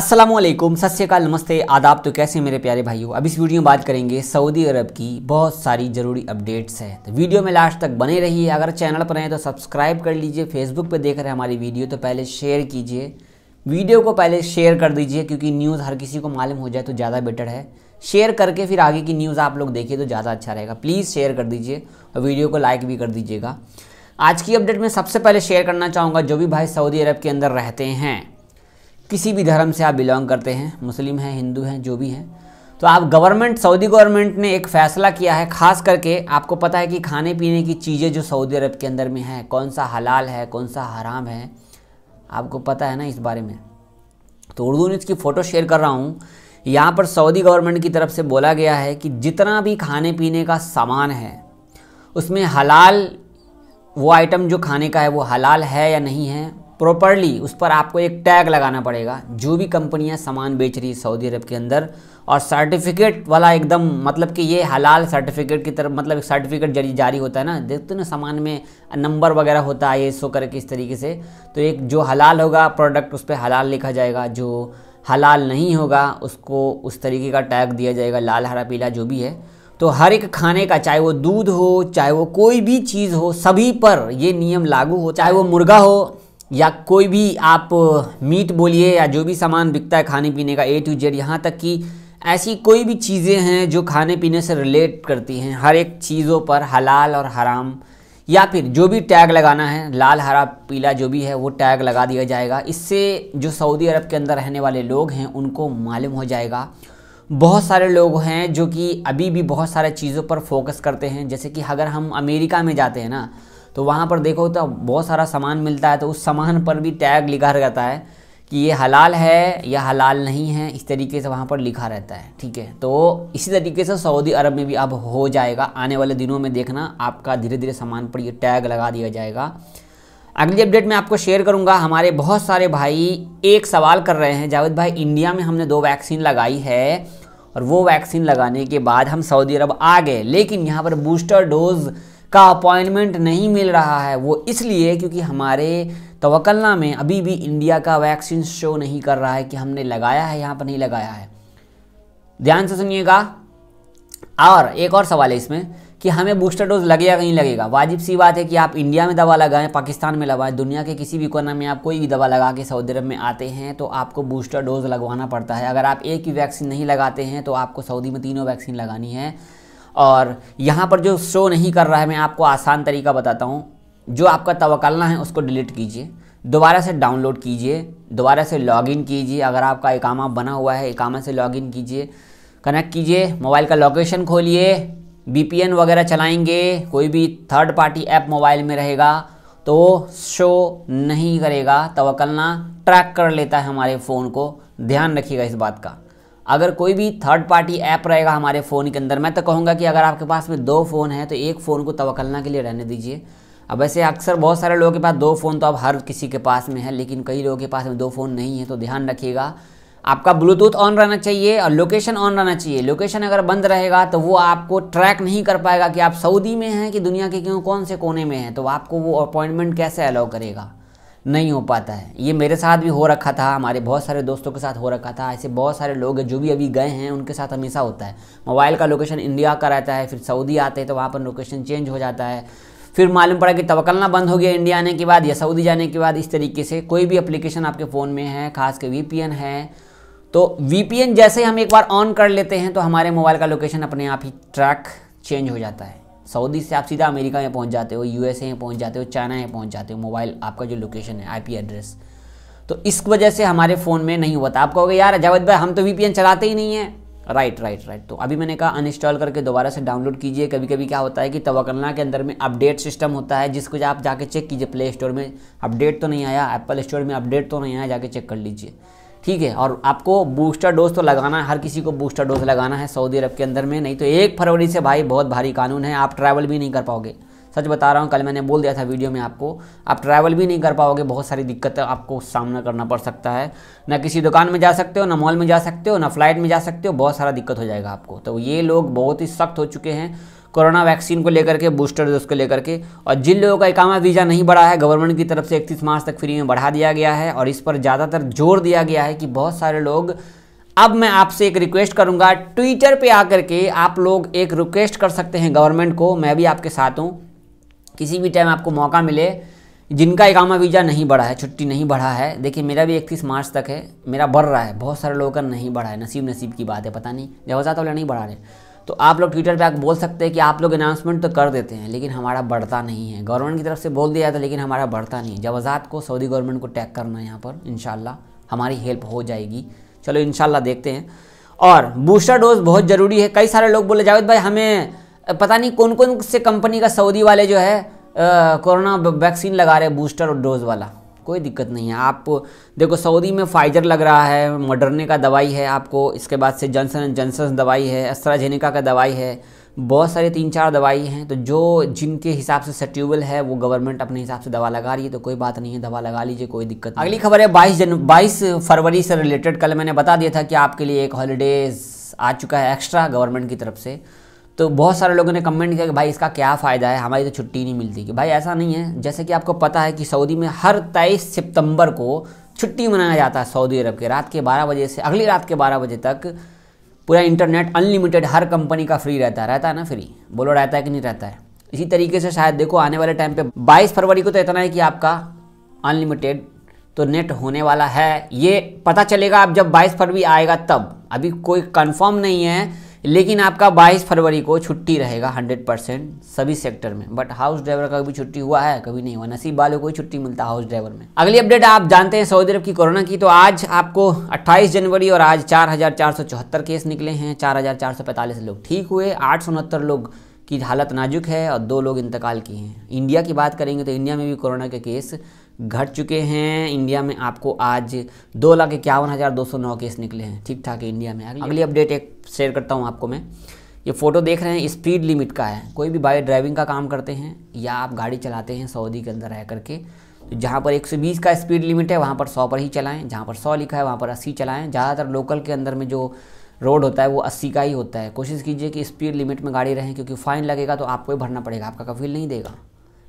असलम सत्यकाल नमस्ते आदाब तो कैसे मेरे प्यारे भाइयों अब इस वीडियो में बात करेंगे सऊदी अरब की बहुत सारी ज़रूरी अपडेट्स हैं तो वीडियो में लास्ट तक बने रहिए अगर चैनल पर हैं तो सब्सक्राइब कर लीजिए फेसबुक पर देख रहे हैं हमारी वीडियो तो पहले शेयर कीजिए वीडियो को पहले शेयर कर दीजिए क्योंकि न्यूज़ हर किसी को मालूम हो जाए तो ज़्यादा बेटर है शेयर करके फिर आगे की न्यूज़ आप लोग देखिए तो ज़्यादा अच्छा रहेगा प्लीज़ शेयर कर दीजिए और वीडियो को लाइक भी कर दीजिएगा आज की अपडेट में सबसे पहले शेयर करना चाहूँगा जो भी भाई सऊदी अरब के अंदर रहते हैं किसी भी धर्म से आप बिलोंग करते हैं मुस्लिम हैं हिंदू हैं जो भी हैं तो आप गवर्नमेंट सऊदी गवर्नमेंट ने एक फ़ैसला किया है ख़ास करके आपको पता है कि खाने पीने की चीज़ें जो सऊदी अरब के अंदर में हैं कौन सा हलाल है कौन सा हराम है आपको पता है ना इस बारे में तो उर्दू न्यूज़ की फ़ोटो शेयर कर रहा हूँ यहाँ पर सऊदी गवर्नमेंट की तरफ से बोला गया है कि जितना भी खाने पीने का सामान है उसमें हलाल वो आइटम जो खाने का है वो हलाल है या नहीं है प्रॉपरली उस पर आपको एक टैग लगाना पड़ेगा जो भी कंपनियां सामान बेच रही है सऊदी अरब के अंदर और सर्टिफिकेट वाला एकदम मतलब कि ये हलाल सर्टिफिकेट की तरफ मतलब एक सर्टिफिकेट जारी जारी होता है ना देखते हो ना सामान में नंबर वगैरह होता है ये सो करके इस तरीके से तो एक जो हलाल होगा प्रोडक्ट उस पर हलाल लिखा जाएगा जो हलाल नहीं होगा उसको उस तरीके का टैग दिया जाएगा लाल हरा पीला जो भी है तो हर एक खाने का चाहे वो दूध हो चाहे वो कोई भी चीज़ हो सभी पर ये नियम लागू हो चाहे वो मुर्गा हो या कोई भी आप मीट बोलिए या जो भी सामान बिकता है खाने पीने का ए टू जेड यहाँ तक कि ऐसी कोई भी चीज़ें हैं जो खाने पीने से रिलेट करती हैं हर एक चीज़ों पर हलाल और हराम या फिर जो भी टैग लगाना है लाल हरा पीला जो भी है वो टैग लगा दिया जाएगा इससे जो सऊदी अरब के अंदर रहने वाले लोग हैं उनको मालूम हो जाएगा बहुत सारे लोग हैं जो कि अभी भी बहुत सारे चीज़ों पर फोकस करते हैं जैसे कि अगर हम अमेरिका में जाते हैं ना तो वहाँ पर देखो तो बहुत सारा सामान मिलता है तो उस सामान पर भी टैग लिखा रहता है कि ये हलाल है या हलाल नहीं है इस तरीके से वहाँ पर लिखा रहता है ठीक है तो इसी तरीके से सऊदी अरब में भी अब हो जाएगा आने वाले दिनों में देखना आपका धीरे धीरे सामान पर ये टैग लगा दिया जाएगा अगली अपडेट मैं आपको शेयर करूंगा हमारे बहुत सारे भाई एक सवाल कर रहे हैं जावेद भाई इंडिया में हमने दो वैक्सीन लगाई है और वो वैक्सीन लगाने के बाद हम सऊदी अरब आ गए लेकिन यहाँ पर बूस्टर डोज़ का अपॉइंटमेंट नहीं मिल रहा है वो इसलिए क्योंकि हमारे तवक्लना में अभी भी इंडिया का वैक्सीन शो नहीं कर रहा है कि हमने लगाया है यहाँ पर नहीं लगाया है ध्यान से सुनिएगा और एक और सवाल है इसमें कि हमें बूस्टर डोज लगेगा नहीं लगेगा वाजिब सी बात है कि आप इंडिया में दवा लगाएं पाकिस्तान में लगाएं दुनिया के किसी भी कोना में आप कोई भी दवा लगा के सऊदी अरब में आते हैं तो आपको बूस्टर डोज लगवाना पड़ता है अगर आप एक ही वैक्सीन नहीं लगाते हैं तो आपको सऊदी में तीनों वैक्सीन लगानी है और यहाँ पर जो शो नहीं कर रहा है मैं आपको आसान तरीका बताता हूँ जो आपका तवकलना है उसको डिलीट कीजिए दोबारा से डाउनलोड कीजिए दोबारा से लॉगिन कीजिए अगर आपका इकामा बना हुआ है इकामा से लॉगिन कीजिए कनेक्ट कीजिए मोबाइल का लोकेशन खोलिए बी वगैरह चलाएंगे कोई भी थर्ड पार्टी ऐप मोबाइल में रहेगा तो शो नहीं करेगा तवकलना ट्रैक कर लेता है हमारे फ़ोन को ध्यान रखिएगा इस बात का अगर कोई भी थर्ड पार्टी ऐप रहेगा हमारे फ़ोन के अंदर मैं तो कहूँगा कि अगर आपके पास में दो फ़ोन है तो एक फ़ोन को तवकलना के लिए रहने दीजिए अब वैसे अक्सर बहुत सारे लोगों के पास दो फ़ोन तो अब हर किसी के पास में है लेकिन कई लोगों के पास में दो फ़ोन नहीं है तो ध्यान रखिएगा आपका ब्लूटूथ ऑन रहना चाहिए और लोकेशन ऑन रहना चाहिए लोकेशन अगर बंद रहेगा तो वो आपको ट्रैक नहीं कर पाएगा कि आप सऊदी में हैं कि दुनिया के क्यों कौन से कोने में हैं तो आपको वो अपॉइंटमेंट कैसे अलाउ करेगा नहीं हो पाता है ये मेरे साथ भी हो रखा था हमारे बहुत सारे दोस्तों के साथ हो रखा था ऐसे बहुत सारे लोग हैं जो भी अभी गए हैं उनके साथ हमेशा होता है मोबाइल का लोकेशन इंडिया का रहता है फिर सऊदी आते हैं तो वहाँ पर लोकेशन चेंज हो जाता है फिर मालूम पड़ा कि तवकलना बंद हो गया इंडिया आने के बाद या सऊदी जाने के बाद इस तरीके से कोई भी अप्लीकेशन आपके फ़ोन में है खास के वी है तो वी जैसे हम एक बार ऑन कर लेते हैं तो हमारे मोबाइल का लोकेशन अपने आप ही ट्रैक चेंज हो जाता है सऊदी से आप सीधा अमेरिका में पहुंच जाते हो यूएसए में पहुंच जाते हो चाइना में पहुंच जाते हो मोबाइल आपका जो लोकेशन है आईपी एड्रेस तो इस वजह से हमारे फ़ोन में नहीं होता आप कहोगे यार जावेद भाई हम तो एन चलाते ही नहीं है राइट राइट राइट तो अभी मैंने कहा अनइंस्टॉल करके दोबारा से डाउनलोड कीजिए कभी कभी क्या होता है कि तवकलना के अंदर में अपडेट सिस्टम होता है जिसको आप जाके चेक कीजिए प्ले स्टोर में अपडेट तो नहीं आया एप्पल स्टोर में अपडेट तो नहीं आया जाके चेक कर लीजिए ठीक है और आपको बूस्टर डोज तो लगाना है हर किसी को बूस्टर डोज लगाना है सऊदी अरब के अंदर में नहीं तो एक फरवरी से भाई बहुत भारी कानून है आप ट्रैवल भी नहीं कर पाओगे सच बता रहा हूँ कल मैंने बोल दिया था वीडियो में आपको आप ट्रैवल भी नहीं कर पाओगे बहुत सारी दिक्कत आपको सामना करना पड़ सकता है ना किसी दुकान में जा सकते हो ना मॉल में जा सकते हो ना फ्लाइट में जा सकते हो बहुत सारा दिक्कत हो जाएगा आपको तो ये लोग बहुत ही सख्त हो चुके हैं कोरोना वैक्सीन को लेकर के बूस्टर डोज को लेकर के और जिन लोगों का इकामा वीज़ा नहीं बढ़ा है गवर्नमेंट की तरफ से इकतीस मार्च तक फ्री में बढ़ा दिया गया है और इस पर ज़्यादातर जोर दिया गया है कि बहुत सारे लोग अब मैं आपसे एक रिक्वेस्ट करूंगा ट्विटर पे आकर के आप लोग एक रिक्वेस्ट कर सकते हैं गवर्नमेंट को मैं भी आपके साथ हूँ किसी भी टाइम आपको मौका मिले जिनका इकामा वीज़ा नहीं बढ़ा है छुट्टी नहीं बढ़ा है देखिए मेरा भी इकतीस मार्च तक है मेरा बढ़ रहा है बहुत सारे लोगों का नहीं बढ़ा है नसीब नसीब की बात है पता नहीं जवाजात तो वाले नहीं बढ़ा रहे तो आप लोग ट्विटर पे आकर बोल सकते हैं कि आप लोग अनाउंसमेंट तो कर देते हैं लेकिन हमारा बढ़ता नहीं है गवर्नमेंट की तरफ से बोल दिया जाता है लेकिन हमारा बढ़ता नहीं है जवाजात को सऊदी गवर्नमेंट को टैग करना है यहाँ पर इन हमारी हेल्प हो जाएगी चलो इन देखते हैं और बूस्टर डोज बहुत ज़रूरी है कई सारे लोग बोले जावेद भाई हमें पता नहीं कौन कौन से कंपनी का सऊदी वाले जो है कोरोना वैक्सीन लगा रहे बूस्टर डोज वाला कोई दिक्कत नहीं है आप देखो सऊदी में फाइजर लग रहा है मडरने का दवाई है आपको इसके बाद से जनसन एंड जनसन दवाई है अस्ट्राजेनिका का दवाई है बहुत सारे तीन चार दवाई हैं तो जो जिनके हिसाब से सेट्यूबल है वो गवर्नमेंट अपने हिसाब से दवा लगा रही है तो कोई बात नहीं है दवा लगा लीजिए कोई दिक्कत नहीं अगली खबर है बाईस जन बाईस फरवरी से रिलेटेड कल मैंने बता दिया था कि आपके लिए एक हॉलीडेज़ आ चुका है एक्स्ट्रा गवर्नमेंट की तरफ से तो बहुत सारे लोगों ने कमेंट किया कि भाई इसका क्या फ़ायदा है हमारी तो छुट्टी नहीं मिलती कि भाई ऐसा नहीं है जैसे कि आपको पता है कि सऊदी में हर तेईस सितंबर को छुट्टी मनाया जाता है सऊदी अरब के रात के बारह बजे से अगली रात के बारह बजे तक पूरा इंटरनेट अनलिमिटेड हर कंपनी का फ्री रहता है रहता है ना फ्री बोलो रहता है कि नहीं रहता है इसी तरीके से शायद देखो आने वाले टाइम पे 22 फरवरी को तो इतना है कि आपका अनलिमिटेड तो नेट होने वाला है ये पता चलेगा अब जब 22 फरवरी आएगा तब अभी कोई कंफर्म नहीं है लेकिन आपका 22 फरवरी को छुट्टी रहेगा 100 परसेंट सभी सेक्टर में बट हाउस ड्राइवर का कभी छुट्टी हुआ है कभी नहीं हुआ नसीब वालों को ही छुट्टी मिलता हाउस ड्राइवर में अगली अपडेट आप जानते हैं सऊदी अरब की कोरोना की तो आज आपको 28 जनवरी और आज चार केस निकले हैं चार लोग ठीक हुए आठ लोग की हालत नाजुक है और दो लोग इंतकाल किए हैं इंडिया की बात करेंगे तो इंडिया में भी कोरोना के केस घट चुके हैं इंडिया में आपको आज दो लाख इक्यावन हज़ार दो सौ नौ केस निकले हैं ठीक ठाक है इंडिया में अगली अपडेट एक शेयर करता हूँ आपको मैं ये फ़ोटो देख रहे हैं स्पीड लिमिट का है कोई भी बाइक ड्राइविंग का काम करते हैं या आप गाड़ी चलाते हैं सऊदी के अंदर रह करके तो जहाँ पर 120 का स्पीड लिमिट है वहाँ पर 100 पर ही चलाएं जहाँ पर 100 लिखा है वहाँ पर 80 चलाएं ज़्यादातर लोकल के अंदर में जो रोड होता है वो अस्सी का ही होता है कोशिश कीजिए कि स्पीड लिमिट में गाड़ी रहें क्योंकि फ़ाइन लगेगा तो आपको ही भरना पड़ेगा आपका कफील नहीं देगा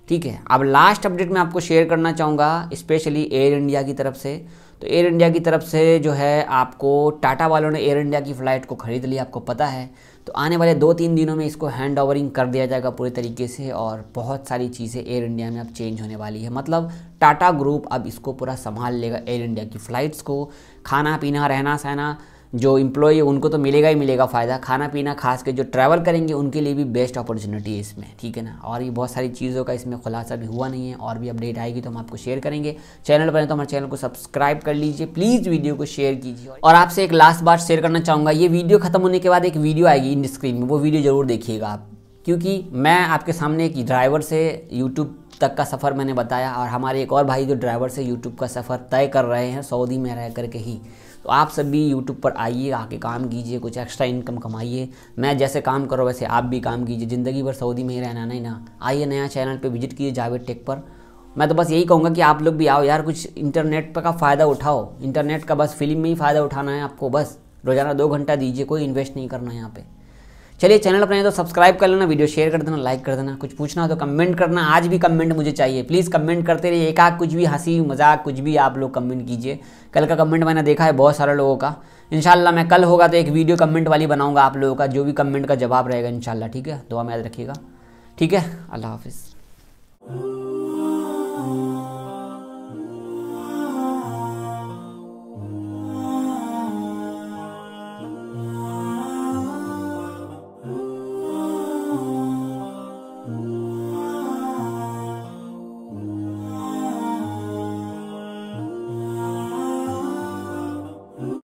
ठीक है अब लास्ट अपडेट मैं आपको शेयर करना चाहूँगा स्पेशली एयर इंडिया की तरफ से तो एयर इंडिया की तरफ से जो है आपको टाटा वालों ने एयर इंडिया की फ़्लाइट को ख़रीद लिया आपको पता है तो आने वाले दो तीन दिनों में इसको हैंड ओवरिंग कर दिया जाएगा पूरे तरीके से और बहुत सारी चीज़ें एयर इंडिया में अब चेंज होने वाली है मतलब टाटा ग्रुप अब इसको पूरा संभाल लेगा एयर इंडिया की फ़्लाइट्स को खाना पीना रहना सहना जो इम्प्लॉय उनको तो मिलेगा ही मिलेगा फ़ायदा खाना पीना खास के जो ट्रैवल करेंगे उनके लिए भी बेस्ट अपॉर्चुनिटी है इसमें ठीक है ना और ये बहुत सारी चीज़ों का इसमें खुलासा भी हुआ नहीं है और भी अपडेट आएगी तो हम आपको शेयर करेंगे चैनल पर तो हमारे चैनल को सब्सक्राइब कर लीजिए प्लीज़ वीडियो को शेयर कीजिए और आपसे एक लास्ट बार शेयर करना चाहूँगा ये वीडियो खत्म होने के बाद एक वीडियो आएगी इन स्क्रीन में वो वीडियो ज़रूर देखिएगा आप क्योंकि मैं आपके सामने एक ड्राइवर से यूट्यूब तक का सफ़र मैंने बताया और हमारे एक और भाई जो ड्राइवर से यूट्यूब का सफ़र तय कर रहे हैं सऊदी में रह करके ही तो आप सभी यूट्यूब पर आइए आके काम कीजिए कुछ एक्स्ट्रा इनकम कमाइए मैं जैसे काम करो वैसे आप भी काम कीजिए ज़िंदगी भर सऊदी में ही रहना नहीं ना आइए नया चैनल पर विजिट कीजिए जावेद टेक पर मैं तो बस यही कहूँगा कि आप लोग भी आओ यार कुछ इंटरनेट पर का फ़ायदा उठाओ इंटरनेट का बस फिल्म में ही फ़ायदा उठाना है आपको बस रोज़ाना दो घंटा दीजिए कोई इन्वेस्ट नहीं करना है यहाँ पर चलिए चैनल पर नहीं तो सब्सक्राइब कर लेना वीडियो शेयर कर देना लाइक कर देना कुछ पूछना हो तो कमेंट करना आज भी कमेंट मुझे चाहिए प्लीज़ कमेंट करते रहिए एक आध कुछ भी हंसी मजाक कुछ भी आप लोग कमेंट कीजिए कल का कमेंट मैंने देखा है बहुत सारे लोगों का इनशाला मैं कल होगा तो एक वीडियो कमेंट वाली बनाऊंगा आप लोगों का जो भी कमेंट का जवाब रहेगा इनशाला ठीक है दुआ में याद रखिएगा ठीक है अल्लाह हाफिज़